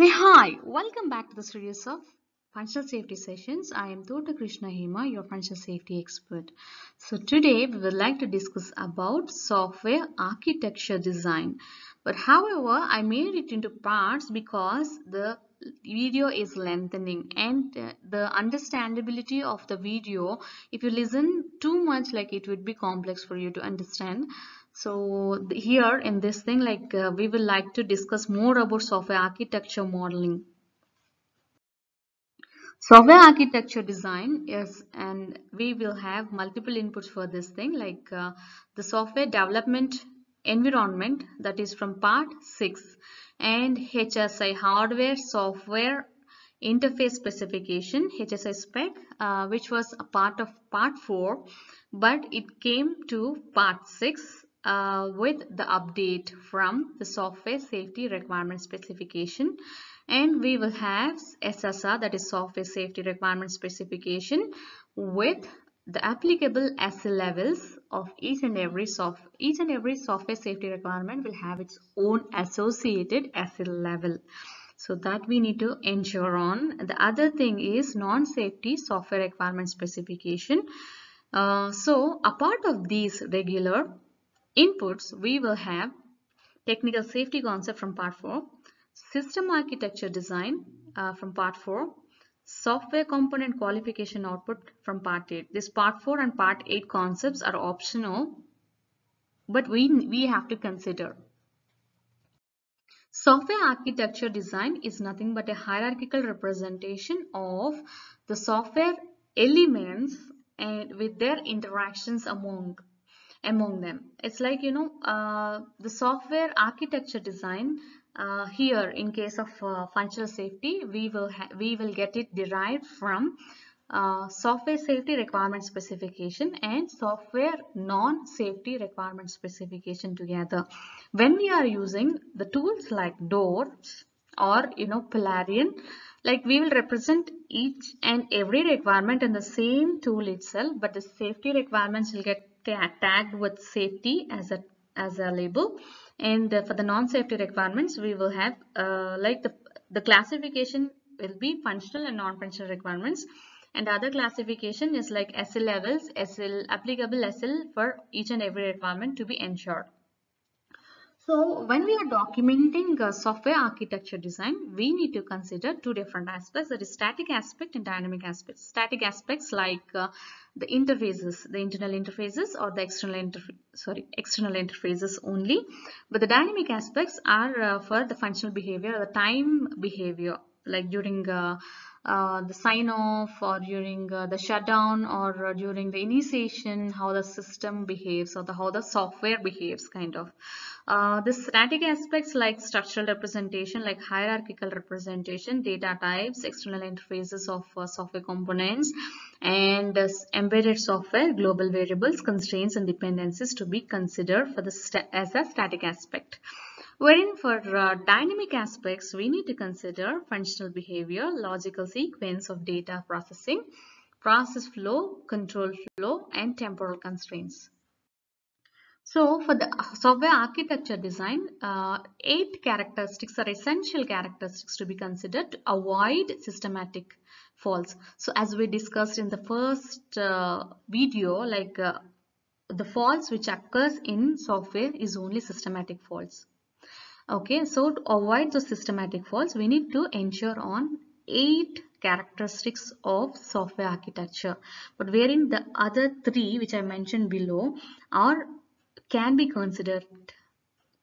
Hey, hi, welcome back to the series of functional safety sessions. I am Tota Krishna Hema, your functional safety expert. So today we would like to discuss about software architecture design. But however, I made it into parts because the video is lengthening and uh, the understandability of the video, if you listen too much like it would be complex for you to understand so here in this thing like uh, we will like to discuss more about software architecture modeling software architecture design is and we will have multiple inputs for this thing like uh, the software development environment that is from part 6 and HSI hardware software interface specification HSI spec uh, which was a part of part 4 but it came to part 6 uh, with the update from the software safety requirement specification and we will have SSR that is software safety requirement specification with the applicable SL levels of each and every soft each and every software safety requirement will have its own associated SL level so that we need to ensure on the other thing is non-safety software requirement specification uh, so apart of these regular inputs, we will have technical safety concept from part 4, system architecture design uh, from part 4, software component qualification output from part 8. This part 4 and part 8 concepts are optional, but we, we have to consider. Software architecture design is nothing but a hierarchical representation of the software elements and with their interactions among among them. It's like, you know, uh, the software architecture design uh, here in case of uh, functional safety, we will, we will get it derived from uh, software safety requirement specification and software non-safety requirement specification together. When we are using the tools like DOORS or, you know, Polarian, like we will represent each and every requirement in the same tool itself but the safety requirements will get are tagged with safety as a as a label and uh, for the non-safety requirements we will have uh, like the, the classification will be functional and non-functional requirements and other classification is like SL levels, SL applicable SL for each and every requirement to be ensured. So when we are documenting uh, software architecture design, we need to consider two different aspects that is static aspect and dynamic aspects. Static aspects like uh, the interfaces, the internal interfaces or the external sorry, external interfaces only. But the dynamic aspects are uh, for the functional behavior, the time behavior like during uh, uh, the sign off or during uh, the shutdown or uh, during the initiation how the system behaves or the, how the software behaves kind of uh, the static aspects like structural representation like hierarchical representation data types external interfaces of uh, software components and embedded software global variables constraints and dependencies to be considered for the as a static aspect Wherein for uh, dynamic aspects, we need to consider functional behavior, logical sequence of data processing, process flow, control flow, and temporal constraints. So for the uh, software architecture design, uh, eight characteristics are essential characteristics to be considered to avoid systematic faults. So as we discussed in the first uh, video, like uh, the faults which occurs in software is only systematic faults. Okay, so to avoid the systematic faults, we need to ensure on 8 characteristics of software architecture. But wherein the other three which I mentioned below are can be considered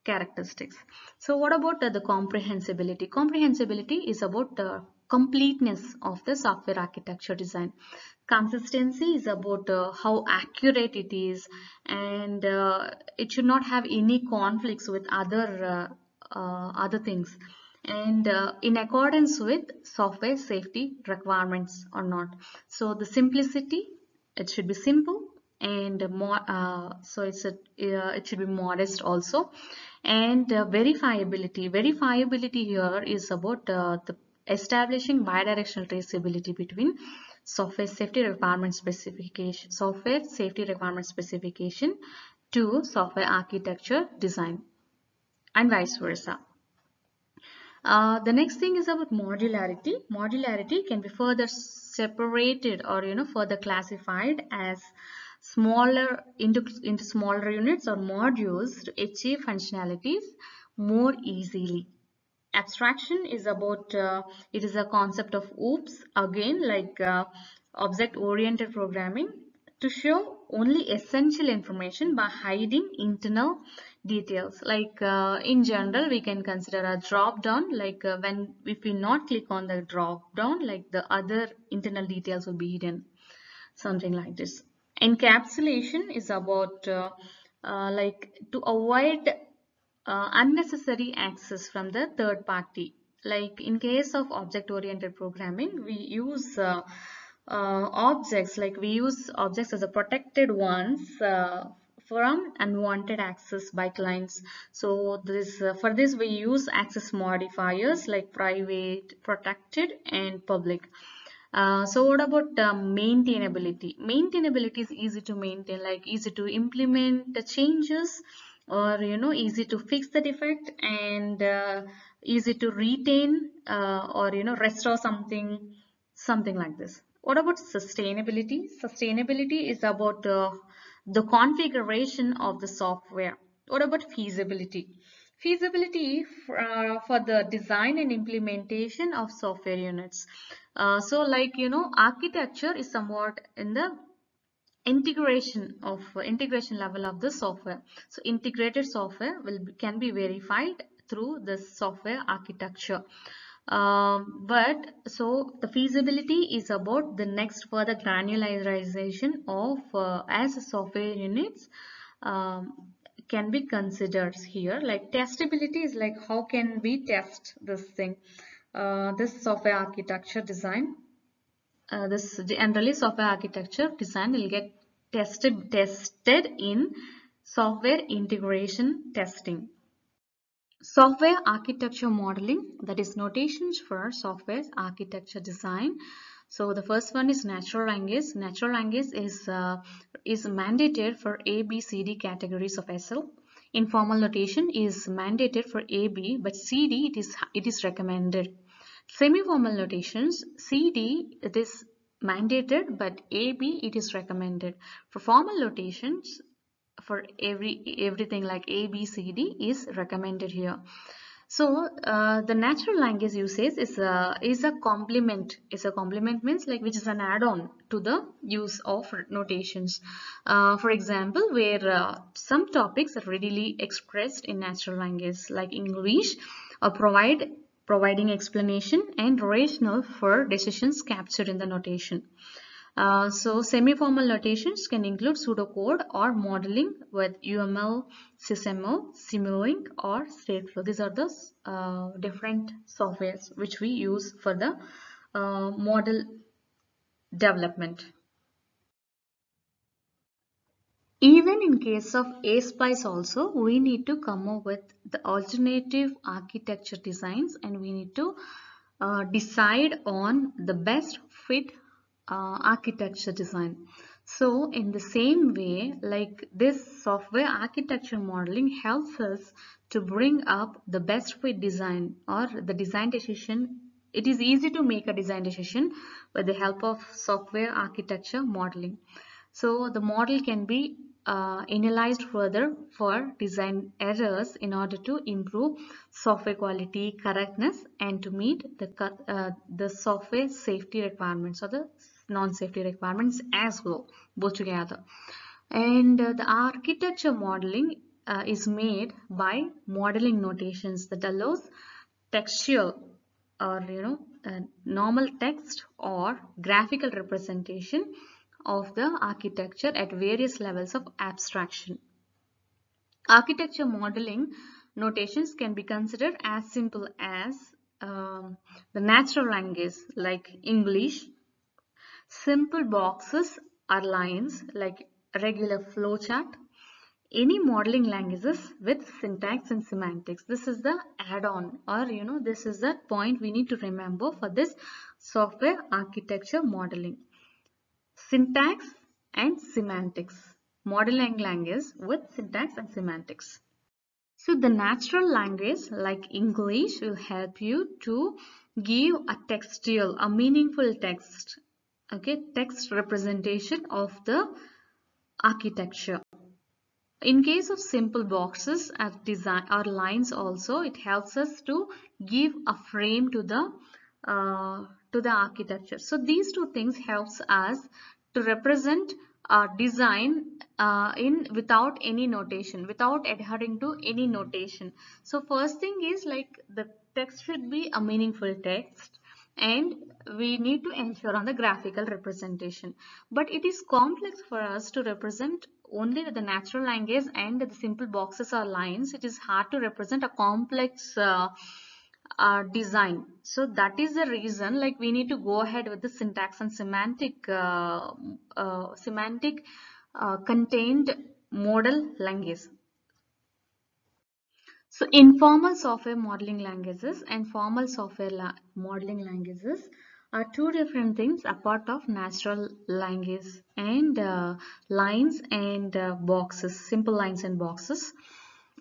characteristics. So what about uh, the comprehensibility? Comprehensibility is about uh, completeness of the software architecture design. Consistency is about uh, how accurate it is and uh, it should not have any conflicts with other uh, uh, other things and uh, in accordance with software safety requirements or not so the simplicity it should be simple and more uh, so it's a uh, it should be modest also and uh, verifiability verifiability here is about uh, the establishing bi-directional traceability between software safety requirement specification software safety requirement specification to software architecture design and vice versa. Uh, the next thing is about modularity. Modularity can be further separated or you know further classified as smaller into, into smaller units or modules to achieve functionalities more easily. Abstraction is about, uh, it is a concept of OOPs again like uh, object oriented programming to show only essential information by hiding internal details like uh, in general we can consider a drop down like uh, when if we not click on the drop down like the other internal details will be hidden something like this encapsulation is about uh, uh like to avoid uh, unnecessary access from the third party like in case of object oriented programming we use uh, objects like we use objects as a protected ones from unwanted access by clients so this uh, for this we use access modifiers like private protected and public uh, so what about uh, maintainability maintainability is easy to maintain like easy to implement the changes or you know easy to fix the defect and uh, easy to retain uh, or you know restore something something like this what about sustainability sustainability is about uh, the configuration of the software. What about feasibility? Feasibility for, uh, for the design and implementation of software units. Uh, so like, you know, architecture is somewhat in the integration of uh, integration level of the software. So integrated software will can be verified through the software architecture. Um, but so the feasibility is about the next further granularization of uh, as software units um, can be considered here like testability is like how can we test this thing uh, this software architecture design uh, this generally software architecture design will get tested tested in software integration testing Software architecture modeling, that is notations for software architecture design. So the first one is natural language. Natural language is, uh, is mandated for A, B, C, D categories of SL. Informal notation is mandated for A, B, but C, D it is, it is recommended. Semi-formal notations, C, D it is mandated, but A, B it is recommended. For formal notations, for every everything like A, B, C, D is recommended here. So uh, the natural language usage is a, is a complement. Is a complement means like which is an add-on to the use of notations. Uh, for example, where uh, some topics are readily expressed in natural language like English or uh, provide providing explanation and rationale for decisions captured in the notation. Uh, so semi-formal notations can include pseudocode or modeling with UML, SysML, Simulink or Stateflow. These are the uh, different softwares which we use for the uh, model development. Even in case of A-Spice also, we need to come up with the alternative architecture designs and we need to uh, decide on the best fit uh, architecture design. So in the same way, like this software architecture modeling helps us to bring up the best fit design or the design decision. It is easy to make a design decision with the help of software architecture modeling. So the model can be uh, analyzed further for design errors in order to improve software quality correctness and to meet the, uh, the software safety requirements or the non-safety requirements as well both together and uh, the architecture modeling uh, is made by modeling notations that allows textual or you know uh, normal text or graphical representation of the architecture at various levels of abstraction architecture modeling notations can be considered as simple as um, the natural language like English Simple boxes are lines like regular flowchart. Any modeling languages with syntax and semantics. This is the add-on or you know this is the point we need to remember for this software architecture modeling. Syntax and semantics. Modeling languages with syntax and semantics. So the natural language like English will help you to give a textual, a meaningful text okay text representation of the architecture in case of simple boxes at design or lines also it helps us to give a frame to the uh, to the architecture so these two things helps us to represent uh, design uh, in without any notation without adhering to any notation so first thing is like the text should be a meaningful text and we need to ensure on the graphical representation. But it is complex for us to represent only the natural language and the simple boxes or lines. It is hard to represent a complex uh, uh, design. So that is the reason like we need to go ahead with the syntax and semantic, uh, uh semantic uh, contained model language. So informal software modeling languages and formal software la modeling languages are two different things apart of natural language and uh, lines and uh, boxes, simple lines and boxes.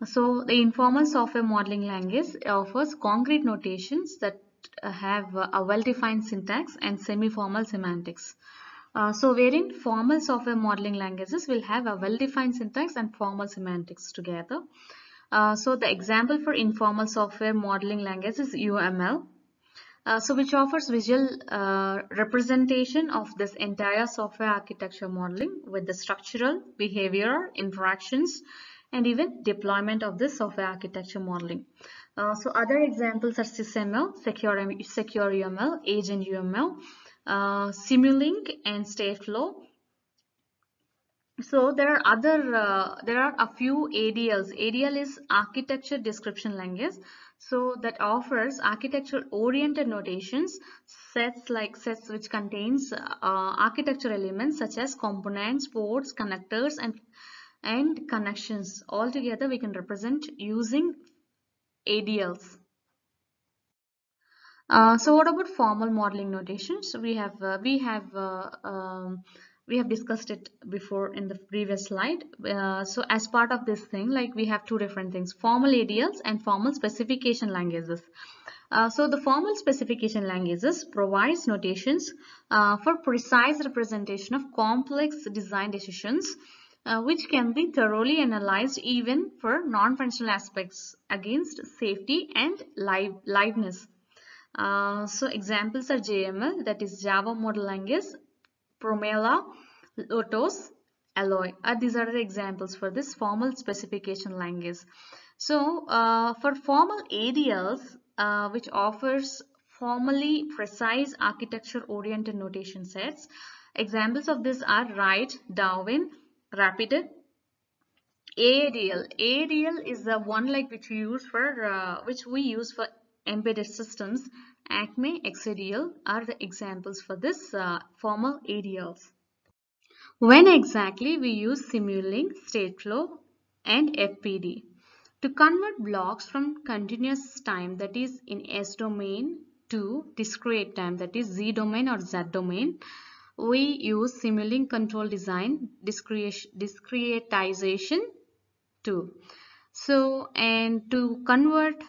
So the informal software modeling language offers concrete notations that have a well-defined syntax and semi-formal semantics. Uh, so wherein formal software modeling languages will have a well-defined syntax and formal semantics together. Uh, so the example for informal software modeling language is UML. Uh, so which offers visual uh, representation of this entire software architecture modeling with the structural, behavior, interactions, and even deployment of this software architecture modeling. Uh, so other examples are SysML, Secure, Secure UML, Agent UML, uh, Simulink, and Stateflow, so there are other uh, there are a few adls adl is architecture description language so that offers architecture oriented notations sets like sets which contains uh, architecture elements such as components ports connectors and and connections all together we can represent using adls uh, so what about formal modeling notations we have uh, we have uh, um, we have discussed it before in the previous slide uh, so as part of this thing like we have two different things formal ADLs and formal specification languages uh, so the formal specification languages provides notations uh, for precise representation of complex design decisions uh, which can be thoroughly analyzed even for non-functional aspects against safety and live liveness uh, so examples are JML that is Java Model Language Promela, Lotus, Alloy. Uh, these are the examples for this formal specification language. So uh, for formal ADLs, uh, which offers formally precise architecture-oriented notation sets, examples of this are Wright, Darwin, Rapid, ADL. ADL is the one like which we use for uh, which we use for embedded systems Acme, Exadial are the examples for this uh, formal adials. When exactly we use Simulink, state flow and FPD. To convert blocks from continuous time that is in S domain to discrete time that is Z domain or Z domain, we use Simulink control design discretization too. So and to convert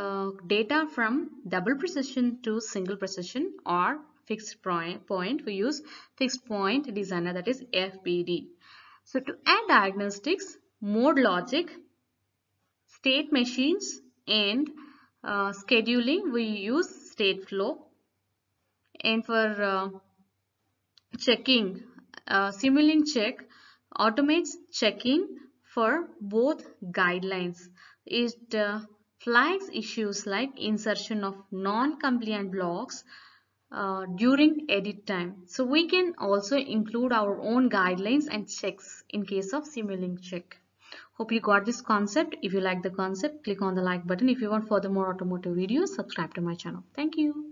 uh, data from double precision to single precision or fixed point, point. We use fixed point designer that is FPD. So to add diagnostics, mode logic, state machines and uh, scheduling we use state flow and for uh, checking uh, Simulink check automates checking for both guidelines. It uh, flags issues like insertion of non-compliant blocks uh, during edit time. So we can also include our own guidelines and checks in case of Simulink check. Hope you got this concept. If you like the concept, click on the like button. If you want further more automotive videos, subscribe to my channel. Thank you.